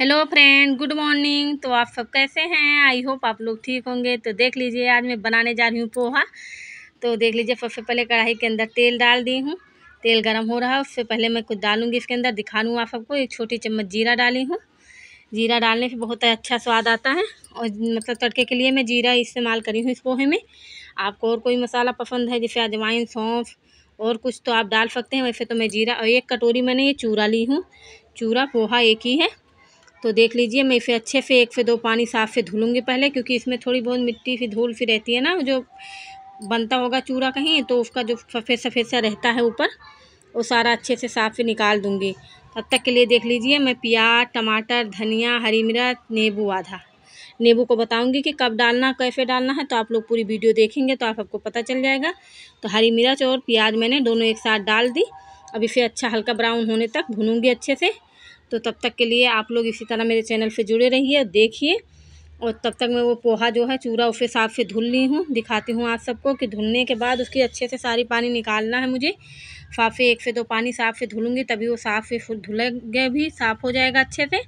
hello friend good morning तो आप सब कैसे हैं आई होप आप लोग ठीक होंगे तो देख लीजिए आज मैं बनाने जा रही हूँ पोहा तो देख लीजिए सबसे पहले कढ़ाई के अंदर तेल डाल दी हूँ तेल गर्म हो रहा है उससे पहले मैं कुछ डालूँगी इसके अंदर दिखा लूँ आप सबको एक छोटी चम्मच जीरा डाली हूँ जीरा डालने से बहुत अच्छा स्वाद आता है और मतलब तड़के के लिए मैं जीरा इस्तेमाल करी हूँ इस पोहे में आपको और कोई मसाला पसंद है जैसे अजवाइन सौंफ और कुछ तो आप डाल सकते हैं वैसे तो मैं जीरा और एक कटोरी मैंने ये चूरा ली हूँ चूरा पोहा एक ही है तो देख लीजिए मैं इसे अच्छे से एक से दो पानी साफ़ से धुलूँगी पहले क्योंकि इसमें थोड़ी बहुत मिट्टी सी धूल सी रहती है ना जो बनता होगा चूड़ा कहीं तो उसका जो सफ़ेद सफ़ेद सा रहता है ऊपर वो सारा अच्छे से साफ़ से निकाल दूँगी तब तक के लिए देख लीजिए मैं प्याज टमाटर धनिया हरी मिर्च नींबू आधा नींबू को बताऊंगी कि कब डालना कैसे डालना है तो आप लोग पूरी वीडियो देखेंगे तो आप सबको पता चल जाएगा तो हरी मिर्च और प्याज मैंने दोनों एक साथ डाल दी अब इसे अच्छा हल्का ब्राउन होने तक भूनूंगी अच्छे से तो तब तक के लिए आप लोग इसी तरह मेरे चैनल से जुड़े रहिए और देखिए और तब तक मैं वो पोहा जो है चूरा उसे साफ से धुल ली हूँ दिखाती हूँ आप सबको कि धुलने के बाद उसकी अच्छे से सारी पानी निकालना है मुझे साफ से एक से दो पानी साफ से धुलूँगी तभी वो साफ से धुलेंगे भी साफ़ हो जाएगा अच्छे से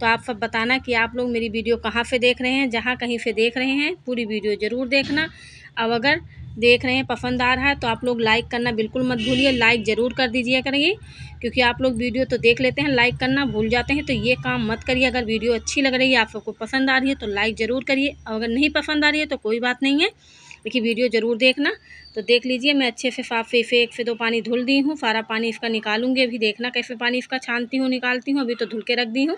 तो आप सब बताना कि आप लोग मेरी वीडियो कहाँ से देख रहे हैं जहाँ कहीं से देख रहे हैं पूरी वीडियो ज़रूर देखना अब अगर देख रहे हैं पसंद आ रहा है तो आप लोग लाइक करना बिल्कुल मत भूलिए लाइक ज़रूर कर दीजिए करिए क्योंकि आप लोग वीडियो तो देख लेते हैं लाइक करना भूल जाते हैं तो ये काम मत करिए अगर वीडियो अच्छी लग रही है आप सबको पसंद आ रही है तो लाइक ज़रूर करिए अगर नहीं पसंद आ रही है तो कोई बात नहीं है देखिए वीडियो ज़रूर देखना तो देख लीजिए मैं अच्छे से साफ़ से एक से दो पानी धुल दी हूँ सारा पानी इसका निकालूंगी अभी देखना कैसे पानी इसका छानती हूँ निकालती हूँ अभी तो धुल के रख दी हूँ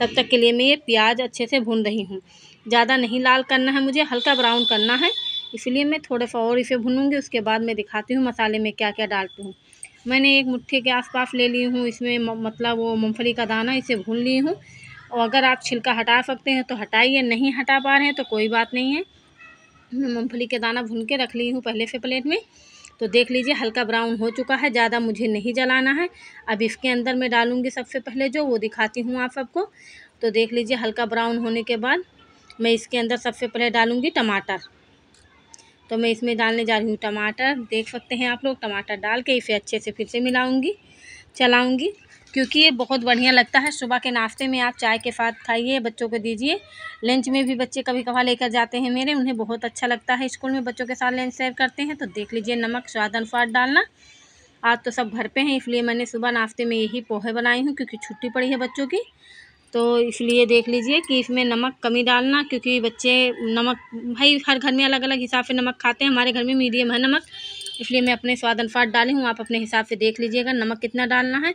तब तक के लिए मैं ये प्याज अच्छे से भून रही हूँ ज़्यादा नहीं लाल करना है मुझे हल्का ब्राउन करना है इसलिए मैं थोड़ा सा और इसे भूनूंगी उसके बाद मैं दिखाती हूँ मसाले में क्या क्या डालती हूँ मैंने एक मुट्ठी के आसपास ले ली हूँ इसमें मतलब वो मूँगफली का दाना इसे भून ली हूँ और अगर आप छिलका हटा सकते हैं तो हटाइए नहीं हटा पा रहे हैं तो कोई बात नहीं है मैं मूँगफली के दाना भून के रख ली हूँ पहले से प्लेट में तो देख लीजिए हल्का ब्राउन हो चुका है ज़्यादा मुझे नहीं जलाना है अब इसके अंदर मैं डालूँगी सबसे पहले जो वो दिखाती हूँ आप सबको तो देख लीजिए हल्का ब्राउन होने के बाद मैं इसके अंदर सबसे पहले डालूँगी टमाटर तो मैं इसमें डालने जा रही हूँ टमाटर देख सकते हैं आप लोग टमाटर डाल के इसे अच्छे से फिर से मिलाऊँगी चलाऊँगी क्योंकि ये बहुत बढ़िया लगता है सुबह के नाश्ते में आप चाय के साथ खाइए बच्चों को दीजिए लंच में भी बच्चे कभी कभार लेकर जाते हैं मेरे उन्हें बहुत अच्छा लगता है स्कूल में बच्चों के साथ लंच सर्व करते हैं तो देख लीजिए नमक स्वाद अनुसार डालना आज तो सब घर पे हैं इसलिए मैंने सुबह नाश्ते में यही पोहे बनाए हूँ क्योंकि छुट्टी पड़ी है बच्चों की तो इसलिए देख लीजिए कि इसमें नमक कमी डालना क्योंकि बच्चे नमक भाई हर घर में अलग अलग हिसाब से नमक खाते हैं हमारे घर में मीडियम है नमक इसलिए मैं अपने स्वाद अनुसार डाली हूँ आप अपने हिसाब से देख लीजिएगा नमक कितना डालना है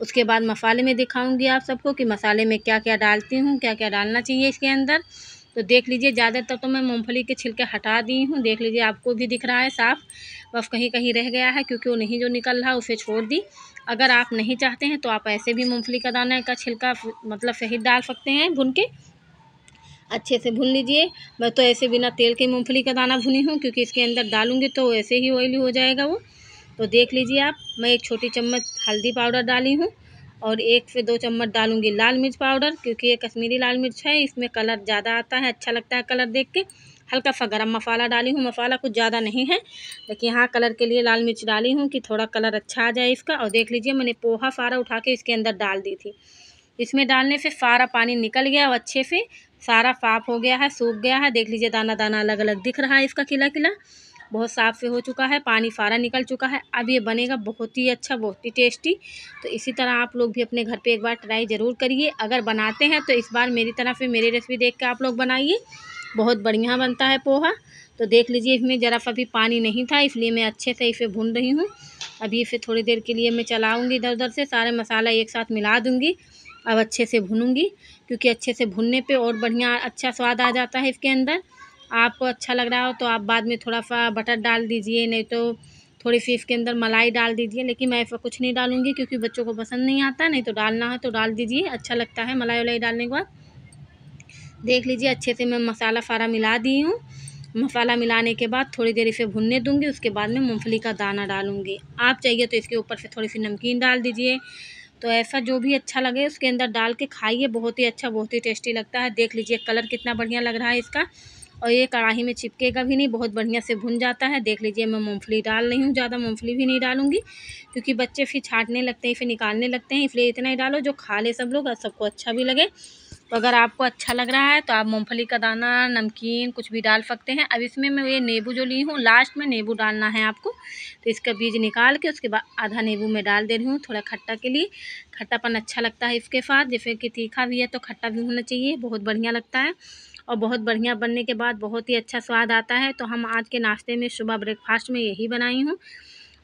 उसके बाद मसाले में दिखाऊंगी आप सबको कि मसाले में क्या क्या डालती हूँ क्या क्या डालना चाहिए इसके अंदर तो देख लीजिए ज़्यादातर तो मैं मूँगफली के छिलके हटा दी हूँ देख लीजिए आपको भी दिख रहा है साफ बस कहीं कहीं रह गया है क्योंकि वो नहीं जो निकल रहा उसे छोड़ दी अगर आप नहीं चाहते हैं तो आप ऐसे भी मूँगफली का दाना का छिलका मतलब सही डाल सकते हैं भुन के अच्छे से भून लीजिए मैं तो ऐसे बिना तेल के मूँगफली का दाना भुनी हूँ क्योंकि इसके अंदर डालूंगी तो ऐसे ही ऑयली हो जाएगा वो तो देख लीजिए आप मैं एक छोटी चम्मच हल्दी पाउडर डाली हूँ और एक से दो चम्मच डालूंगी लाल मिर्च पाउडर क्योंकि ये कश्मीरी लाल मिर्च है इसमें कलर ज़्यादा आता है अच्छा लगता है कलर देख के हल्का सा गर्म मसाला डाली हूँ मसाला कुछ ज़्यादा नहीं है लेकिन हाँ कलर के लिए लाल मिर्च डाली हूँ कि थोड़ा कलर अच्छा आ जाए इसका और देख लीजिए मैंने पोहा सारा उठा के इसके अंदर डाल दी थी इसमें डालने से सारा पानी निकल गया और अच्छे से सारा साफ हो गया है सूख गया है देख लीजिए दाना दाना अलग अलग दिख रहा है इसका किला किला बहुत साफ़ से हो चुका है पानी सारा निकल चुका है अब ये बनेगा बहुत ही अच्छा बहुत ही टेस्टी तो इसी तरह आप लोग भी अपने घर पे एक बार ट्राई ज़रूर करिए अगर बनाते हैं तो इस बार मेरी तरह से मेरी रेसिपी देख के आप लोग बनाइए बहुत बढ़िया बनता है पोहा तो देख लीजिए इसमें ज़रा सा भी पानी नहीं था इसलिए मैं अच्छे से इसे भून रही हूँ अभी इसे थोड़ी देर के लिए मैं चलाऊँगी इधर उधर से सारे मसाला एक साथ मिला दूँगी अब अच्छे से भूनूंगी क्योंकि अच्छे से भूनने पे और बढ़िया अच्छा स्वाद आ जाता है इसके अंदर आपको अच्छा लग रहा हो तो आप बाद में थोड़ा सा बटर डाल दीजिए नहीं तो थोड़ी सी इसके अंदर मलाई डाल दीजिए लेकिन मैं ऐसा कुछ नहीं डालूंगी क्योंकि बच्चों को पसंद नहीं आता नहीं तो डालना है तो डाल दीजिए अच्छा लगता है मलाई वलाई डालने के बाद देख लीजिए अच्छे से मैं मसाला सारा मिला दी हूँ मसाला मिलाने के बाद थोड़ी देर इसे भुनने दूंगी उसके बाद में मूँगफली का दाना डालूंगी आप चाहिए तो इसके ऊपर से थोड़ी सी नमकीन डाल दीजिए तो ऐसा जो भी अच्छा लगे उसके अंदर डाल के खाइए बहुत ही अच्छा बहुत ही टेस्टी लगता है देख लीजिए कलर कितना बढ़िया लग रहा है इसका और ये कढ़ाई में चिपकेगा भी नहीं बहुत बढ़िया से भुन जाता है देख लीजिए मैं मूँगफली डाल रही हूँ ज़्यादा मूँगफली भी नहीं डालूँगी क्योंकि बच्चे फिर छाटने लगते हैं फिर निकालने लगते हैं इसलिए इतना ही डालो जो खा ले सब लोग और सबको अच्छा भी लगे तो अगर आपको अच्छा लग रहा है तो आप मूँगफली का दाना नमकीन कुछ भी डाल सकते हैं अब इसमें मैं ये नींबू जो ली हूँ लास्ट में नींबू डालना है आपको तो इसका बीज निकाल के उसके बाद आधा नींबू मैं डाल दे रही हूँ थोड़ा खट्टा के लिए खट्टापन अच्छा लगता है इसके साथ जैसे कि तीखा भी है तो खट्टा भी होना चाहिए बहुत बढ़िया लगता है और बहुत बढ़िया बनने के बाद बहुत ही अच्छा स्वाद आता है तो हम आज के नाश्ते में सुबह ब्रेकफास्ट में यही बनाई हूँ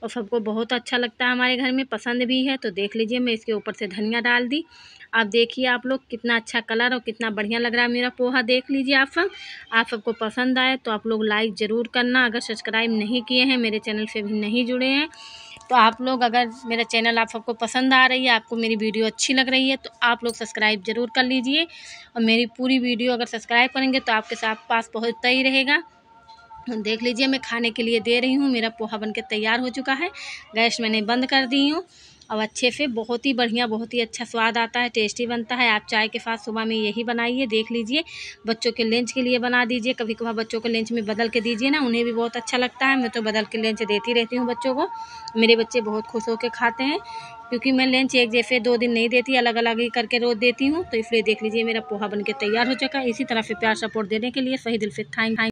और सबको बहुत अच्छा लगता है हमारे घर में पसंद भी है तो देख लीजिए मैं इसके ऊपर से धनिया डाल दी आप देखिए आप लोग कितना अच्छा कलर और कितना बढ़िया लग रहा है मेरा पोहा देख लीजिए आप सब आप सबको पसंद आए तो आप लोग लाइक ज़रूर करना अगर सब्सक्राइब नहीं किए हैं मेरे चैनल से भी नहीं जुड़े हैं तो आप लोग अगर मेरा चैनल आप सबको पसंद आ रही है आपको मेरी वीडियो अच्छी लग रही है तो आप लोग सब्सक्राइब ज़रूर कर लीजिए और मेरी पूरी वीडियो अगर सब्सक्राइब करेंगे तो आपके साथ पास पहुँचता ही रहेगा देख लीजिए मैं खाने के लिए दे रही हूँ मेरा पोहा बनके तैयार हो चुका है गैस मैंने बंद कर दी हूँ और अच्छे से बहुत ही बढ़िया बहुत ही अच्छा स्वाद आता है टेस्टी बनता है आप चाय के साथ सुबह में यही बनाइए देख लीजिए बच्चों के लंच के लिए बना दीजिए कभी कभार बच्चों को लंच में बदल के दीजिए ना उन्हें भी बहुत अच्छा लगता है मैं तो बदल के लंच देती रहती हूँ बच्चों को मेरे बच्चे बहुत खुश होकर खाते हैं क्योंकि मैं लंच एक जैसे दो दिन नहीं देती अलग अलग ही करके रोज़ देती हूँ तो इसलिए देख लीजिए मेरा पोहा बनके तैयार हो चुका है इसी तरह से प्यार सपोर्ट देने के लिए सही दिल से थैंक